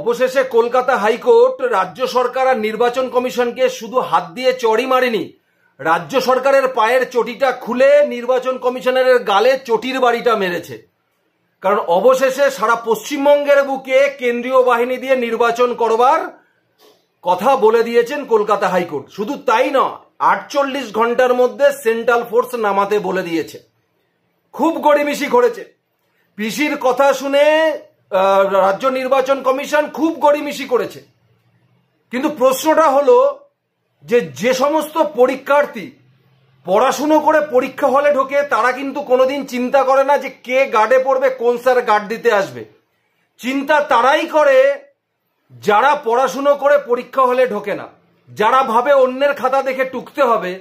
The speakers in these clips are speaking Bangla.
অবশেষে কলকাতা হাইকোর্ট রাজ্য সরকার আর নির্বাচন কমিশনকে শুধু হাত দিয়ে চড়ি মারেনি রাজ্য সরকারের পায়ের চটিটা খুলে নির্বাচন কমিশনের গালে চটির বাড়িটা মেরেছে কারণ অবশেষে সারা পশ্চিমবঙ্গের বুকে কেন্দ্রীয় বাহিনী দিয়ে নির্বাচন করবার কথা বলে দিয়েছেন কলকাতা হাইকোর্ট শুধু তাই নয় আটচল্লিশ ঘন্টার মধ্যে সেন্ট্রাল ফোর্স নামাতে বলে দিয়েছে খুব গড়িমিশি করেছে পিসির কথা শুনে রাজ্য নির্বাচন কমিশন খুব গড়িমিশি করেছে কিন্তু প্রশ্নটা হলো যে যে সমস্ত পরীক্ষার্থী পড়াশুনো করে পরীক্ষা হলে ঢোকে তারা কিন্তু কোনোদিন চিন্তা করে না যে কে গার্ডে পড়বে কোন স্যার গার্ড দিতে আসবে চিন্তা তারাই করে যারা পড়াশুনো করে পরীক্ষা হলে ঢোকে না যারা ভাবে অন্যের খাতা দেখে টুকতে হবে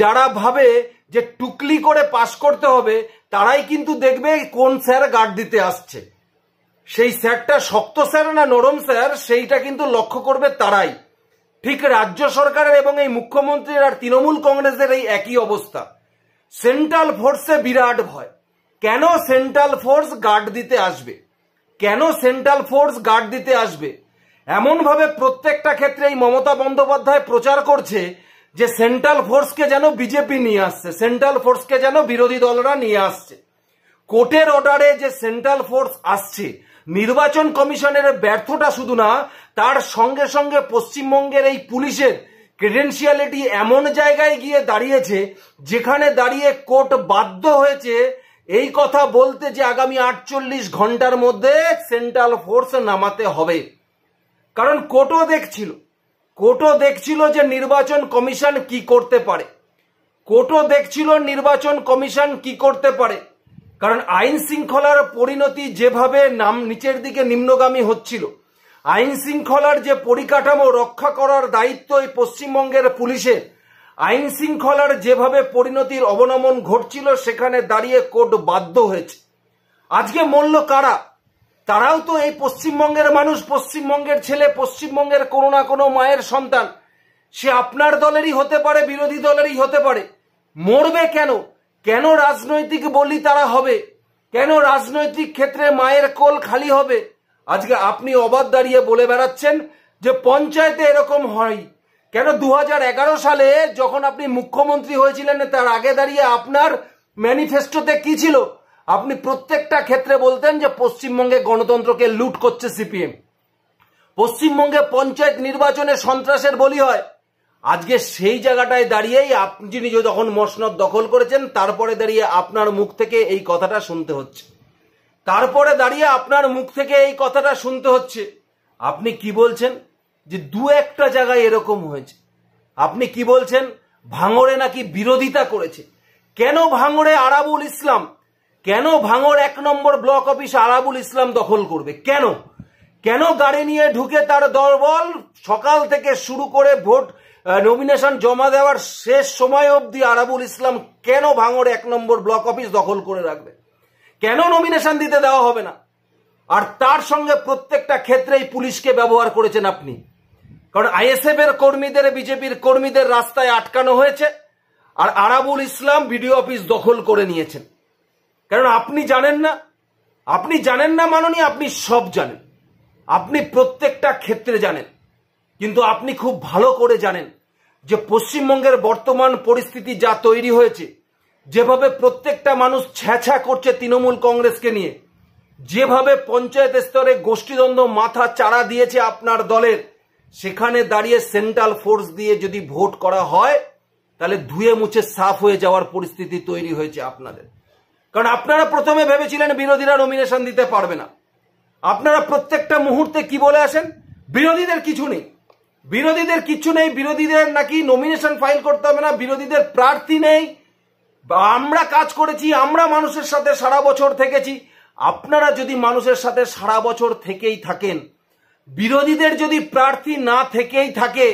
যারা ভাবে যে টুকলি করে পাশ করতে হবে তারাই কিন্তু দেখবে কোন স্যার গার্ড দিতে আসছে সেই স্যারটা শক্ত স্যার না নরম স্যার সেইটা কিন্তু লক্ষ্য করবে তারাই ঠিক রাজ্য সরকারের এবং এই মুখ্যমন্ত্রীর আর তৃণমূল কংগ্রেসের এই একই অবস্থা সেন্ট্রাল ফোর্সে বিরাট ভয় কেন সেন্ট্রাল ফোর্স গার্ড দিতে আসবে কেন সেন্ট্রাল ফোর্স গার্ড দিতে আসবে এমনভাবে প্রত্যেকটা ক্ষেত্রে এই মমতা বন্দ্যোপাধ্যায় প্রচার করছে যে সেন্ট্রাল ফোর্সকে যেন বিজেপি নিয়ে আসছে সেন্ট্রাল ফোর্সকে যেন বিরোধী দলরা নিয়ে আসছে কোর্টের অর্ডারে যে সেন্ট্রাল ফোর্স আসছে নির্বাচন কমিশনের ব্যর্থটা শুধু না তার সঙ্গে সঙ্গে পশ্চিমবঙ্গের এই পুলিশের ক্রিডেন্সিয়ালিটি এমন জায়গায় গিয়ে দাঁড়িয়েছে যেখানে দাঁড়িয়ে কোর্ট বাধ্য হয়েছে এই কথা বলতে যে আগামী আটচল্লিশ ঘন্টার মধ্যে সেন্ট্রাল ফোর্স নামাতে হবে কারণ কোর্টও দেখছিল কোর্টও দেখছিল যে নির্বাচন কমিশন কি করতে পারে কোর্টও দেখছিল নির্বাচন কমিশন কি করতে পারে কারণ আইন শৃঙ্খলার পরিণতি যেভাবে নাম নিচের দিকে নিম্নগামী হচ্ছিল আইন শৃঙ্খলার যে পরিকাঠামো রক্ষা করার দায়িত্ব এই পশ্চিমবঙ্গের পুলিশের আইন শৃঙ্খলার যেভাবে পরিণতির অবনমন ঘটছিল সেখানে দাঁড়িয়ে কোর্ট বাধ্য হয়েছে আজকে মূল্য কারা তারাও তো এই পশ্চিমবঙ্গের মানুষ পশ্চিমবঙ্গের ছেলে পশ্চিমবঙ্গের কোনো না কোনো মায়ের সন্তান সে আপনার দলেরই হতে পারে বিরোধী দলেরই হতে পারে মরবে কেন কেন রাজনৈতিক বলি তারা হবে কেন রাজনৈতিক ক্ষেত্রে মায়ের কোল খালি হবে আজকে আপনি অবাধ দাঁড়িয়ে বলে বেড়াচ্ছেন যে পঞ্চায়েতে এরকম হয় কেন দু সালে যখন আপনি মুখ্যমন্ত্রী হয়েছিলেন তার আগে দাঁড়িয়ে আপনার ম্যানিফেস্টোতে কি ছিল আপনি প্রত্যেকটা ক্ষেত্রে বলতেন যে পশ্চিমবঙ্গে গণতন্ত্রকে লুট করছে সিপিএম পশ্চিমবঙ্গে পঞ্চায়েত নির্বাচনে সন্ত্রাসের বলি হয় আজকে সেই জায়গাটায় দাঁড়িয়েই আপনি যখন মসনদ দখল করেছেন তারপরে দাঁড়িয়ে আপনার মুখ থেকে এই কথাটা শুনতে হচ্ছে তারপরে দাঁড়িয়ে আপনার মুখ থেকে এই কথাটা শুনতে হচ্ছে আপনি কি বলছেন যে দু একটা জায়গায় এরকম হয়েছে আপনি কি বলছেন ভাঙড়ে নাকি বিরোধিতা করেছে কেন ভাঙড়ে আরাবুল ইসলাম কেন ভাঙড় এক number block office Arabul Islam দখল করবে কেন কেন গাড়ি নিয়ে ঢুকে তার দলবল সকাল থেকে শুরু করে ভোট নমিনেশন জমা দেওয়ার শেষ সময় অবধি আরাবুল ইসলাম কেন ভাঙড় এক নম্বর ব্লক অফিস দখল করে রাখবে কেন নমিনেশন দিতে দেওয়া হবে না আর তার সঙ্গে প্রত্যেকটা ক্ষেত্রেই পুলিশকে ব্যবহার করেছেন আপনি কারণ আইএসএফ এর কর্মীদের বিজেপির কর্মীদের রাস্তায় আটকানো হয়েছে আর আরাবুল ইসলাম বিডিও অফিস দখল করে নিয়েছেন কারণ আপনি জানেন না আপনি জানেন না মাননীয় আপনি সব জানেন আপনি প্রত্যেকটা ক্ষেত্রে জানেন কিন্তু আপনি খুব ভালো করে জানেন যে পশ্চিমবঙ্গের বর্তমান পরিস্থিতি যা তৈরি হয়েছে যেভাবে প্রত্যেকটা মানুষ ছ্যাছা করছে তৃণমূল কংগ্রেসকে নিয়ে যেভাবে পঞ্চায়েত স্তরে গোষ্ঠীদ্বন্দ্ব মাথা চারা দিয়েছে আপনার দলের সেখানে দাঁড়িয়ে সেন্ট্রাল ফোর্স দিয়ে যদি ভোট করা হয় তাহলে ধুয়ে মুছে সাফ হয়ে যাওয়ার পরিস্থিতি তৈরি হয়েছে আপনাদের কারণ আপনারা প্রথমে ভেবেছিলেন বিরোধীরা নমিনেশন দিতে পারবে না আপনারা প্রত্যেকটা মুহূর্তে কি বলে আসেন বিরোধীদের কিছু নেই বিরোধীদের কিচ্ছু নেই বিরোধীদের নাকি নমিনেশন ফাইল করতে হবে না বিরোধীদের প্রার্থী নেই আমরা কাজ করেছি আমরা মানুষের সাথে সারা বছর থেকেছি আপনারা যদি মানুষের সাথে সারা বছর থেকেই থাকেন বিরোধীদের যদি প্রার্থী না থেকেই থাকে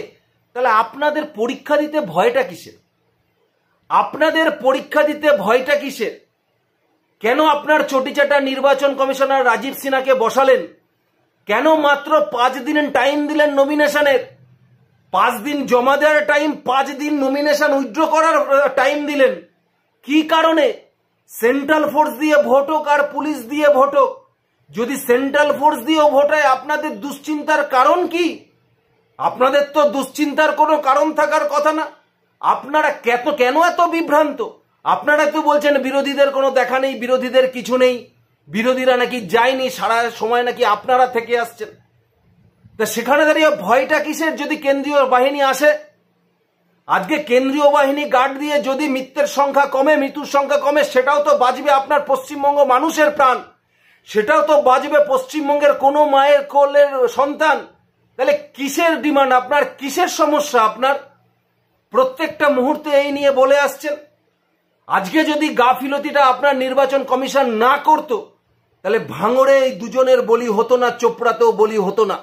তাহলে আপনাদের পরীক্ষা দিতে ভয়টা কিসের আপনাদের পরীক্ষা দিতে ভয়টা কিসের কেন আপনার চটিচাটা নির্বাচন কমিশনার রাজীব সিনহাকে বসালেন কেন মাত্র পাঁচ দিনের টাইম দিলেন নমিনেশনের পাঁচ দিন জমা দেওয়ার টাইম পাঁচ দিন নমিনেশন উইথড্র করার টাইম দিলেন কি কারণে সেন্ট্রাল ফোর্স দিয়ে ভোট হোক আর পুলিশ দিয়ে ভোট হোক যদি সেন্ট্রাল ফোর্স দিয়েও ভোট হয় আপনাদের দুশ্চিন্তার কারণ কি আপনাদের তো দুশ্চিন্তার কোনো কারণ থাকার কথা না আপনারা কেত কেন এত বিভ্রান্ত আপনারা তো বলছেন বিরোধীদের কোনো দেখা নেই বিরোধীদের কিছু নেই বিরোধীরা নাকি যায়নি সারা সময় নাকি আপনারা থেকে আসছেন তা সেখানে দাঁড়িয়ে ভয়টা কিসের যদি কেন্দ্রীয় বাহিনী আসে আজকে কেন্দ্রীয় বাহিনী গার্ড দিয়ে যদি মৃত্যুর সংখ্যা কমে মৃত্যুর সংখ্যা কমে সেটাও তো বাঁচবে আপনার পশ্চিমবঙ্গ মানুষের প্রাণ সেটাও তো বাঁচবে পশ্চিমবঙ্গের কোনো মায়ের কোলের সন্তান তাহলে কিসের ডিমান্ড আপনার কিসের সমস্যা আপনার প্রত্যেকটা মুহূর্তে এই নিয়ে বলে আসছেন আজকে যদি গাফিলতিটা আপনার নির্বাচন কমিশন না করত তাহলে ভাঙড়ে এই দুজনের বলি হতো না চোপড়াতেও বলি হতো না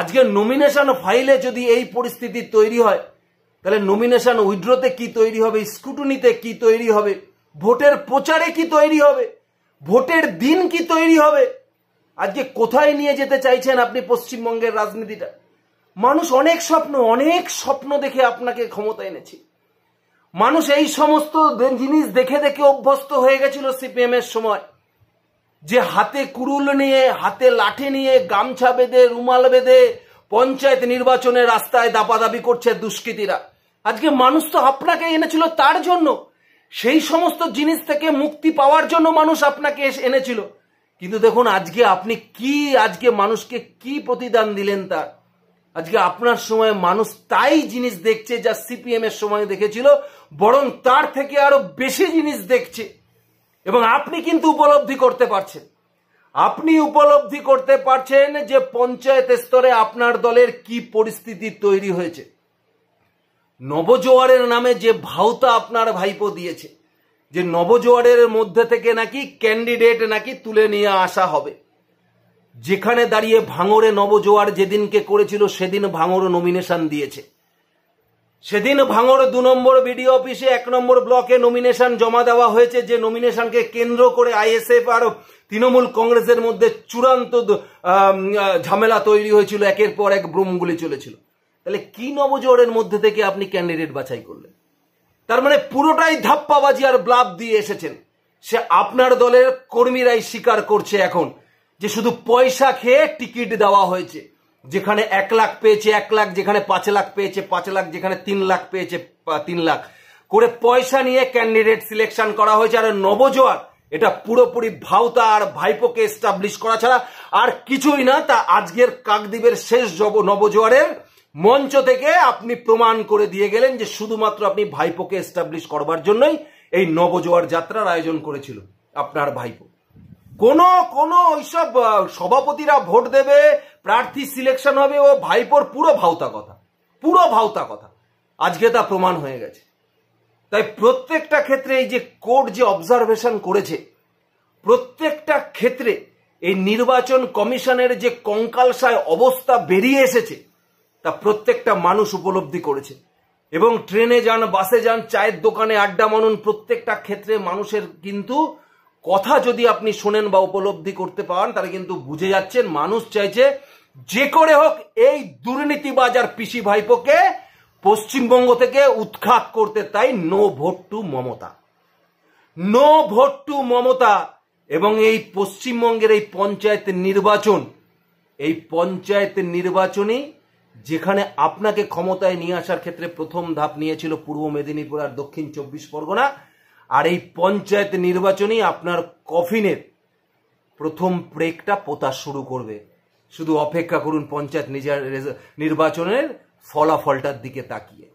আজকে নমিনেশন ফাইলে যদি এই পরিস্থিতি তৈরি হয় তাহলে নমিনেশন উইড্রোতে কি তৈরি হবে স্কুটুনিতে কি তৈরি হবে ভোটের প্রচারে কি তৈরি হবে ভোটের দিন কি তৈরি হবে আজকে কোথায় নিয়ে যেতে চাইছেন আপনি পশ্চিমবঙ্গের রাজনীতিটা মানুষ অনেক স্বপ্ন অনেক স্বপ্ন দেখে আপনাকে ক্ষমতা এনেছি মানুষ এই সমস্ত জিনিস দেখে দেখে অভ্যস্ত হয়ে গেছিল সিপিএম এর সময় যে হাতে কুড়ুল নিয়ে হাতে লাঠি নিয়ে গামছা বেঁধে রুমাল বেঁধে পঞ্চায়েত নির্বাচনের রাস্তায় দাপাদাপি করছে দুষ্কৃতীরা আজকে মানুষ তো আপনাকে এনেছিল তার জন্য সেই সমস্ত জিনিস থেকে মুক্তি পাওয়ার জন্য মানুষ আপনাকে এনেছিল কিন্তু দেখুন আজকে আপনি কি আজকে মানুষকে কি প্রতিদান দিলেন তার আজকে আপনার সময় মানুষ তাই জিনিস দেখছে যা সিপিএম এর সময় দেখেছিল বরং তার থেকে আরো বেশি জিনিস দেখছে এবং আপনি কিন্তু উপলব্ধি করতে পারছেন আপনি উপলব্ধি করতে পারছেন যে পঞ্চায়েত স্তরে আপনার দলের কি পরিস্থিতি তৈরি হয়েছে নবজোয়ারের নামে যে ভাওতা আপনার ভাইপো দিয়েছে যে নবজোয়ারের মধ্যে থেকে নাকি ক্যান্ডিডেট নাকি তুলে নিয়ে আসা হবে যেখানে দাঁড়িয়ে ভাঙরে নবজোয়ার যেদিনকে করেছিল সেদিন ভাঙর নমিনেশন দিয়েছে সেদিন ভাঙড় দু নম্বর বিডিও অফিসে এক নম্বর ব্লকে নমিনেশন জমা দেওয়া হয়েছে যে নমিনেশনকে কেন্দ্র করে আইএসএফ আর তৃণমূল কংগ্রেসের মধ্যে চূড়ান্ত ঝামেলা তৈরি হয়েছিল একের পর এক ব্রুমগুলি চলেছিল তাহলে কি নবজোয়ারের মধ্যে থেকে আপনি ক্যান্ডিডেট বাছাই করলেন তার মানে পুরোটাই ধাপ্পাবাজি আর ব্লাব দিয়ে এসেছেন সে আপনার দলের কর্মীরাই স্বীকার করছে এখন যে শুধু পয়সা খেয়ে টিকিট দেওয়া হয়েছে যেখানে এক লাখ পেয়েছে এক লাখ যেখানে পাঁচ লাখ পেয়েছে পাঁচ লাখ যেখানে তিন লাখ পেয়েছে তিন লাখ করে পয়সা নিয়ে ক্যান্ডিডেট সিলেকশন করা হয়েছে আর নবজোয়ার এটা পুরোপুরি ভাউতা আর ভাইপোকে এস্টাবলিশ করা ছাড়া আর কিছুই না তা আজকের কাকদ্বীপের শেষ জব নবজোয়ারের মঞ্চ থেকে আপনি প্রমাণ করে দিয়ে গেলেন যে শুধুমাত্র আপনি ভাইপোকে এস্টাবলিশ করবার জন্যই এই নবজোয়ার যাত্রার আয়োজন করেছিল আপনার ভাইপো কোন কোন ওইসব সভাপতিরা ভোট দেবে প্রার্থী সিলেকশন হবে ও ভাইপোর পুরো ভাওতা কথা পুরো ভাওতা কথা আজকে তা প্রমাণ হয়ে গেছে তাই প্রত্যেকটা ক্ষেত্রে এই যে কোর্ট যে অবজারভেশন করেছে প্রত্যেকটা ক্ষেত্রে এই নির্বাচন কমিশনের যে কঙ্কালসায় অবস্থা বেরিয়ে এসেছে তা প্রত্যেকটা মানুষ উপলব্ধি করেছে এবং ট্রেনে যান বাসে যান চায়ের দোকানে আড্ডা মানুন প্রত্যেকটা ক্ষেত্রে মানুষের কিন্তু কথা যদি আপনি শোনেন বা উপলব্ধি করতে পারেন তাহলে কিন্তু বুঝে যাচ্ছেন মানুষ চাইছে যে করে হোক এই দুর্নীতিবাজার আর পিসি ভাইপোকে পশ্চিমবঙ্গ থেকে উৎখাত করতে তাই no vote to Mamata no vote to Mamata এবং এই পশ্চিমবঙ্গের এই পঞ্চায়েত নির্বাচন এই পঞ্চায়েত নির্বাচনই যেখানে আপনাকে ক্ষমতায় নিয়ে আসার ক্ষেত্রে প্রথম ধাপ নিয়েছিল পূর্ব মেদিনীপুর আর দক্ষিণ চব্বিশ পরগনা আর এই পঞ্চায়েত নির্বাচনই আপনার কফিনের প্রথম ব্রেকটা পোতা শুরু করবে শুধু অপেক্ষা করুন পঞ্চায়েত নির্বাচনের ফলাফলটার দিকে তাকিয়ে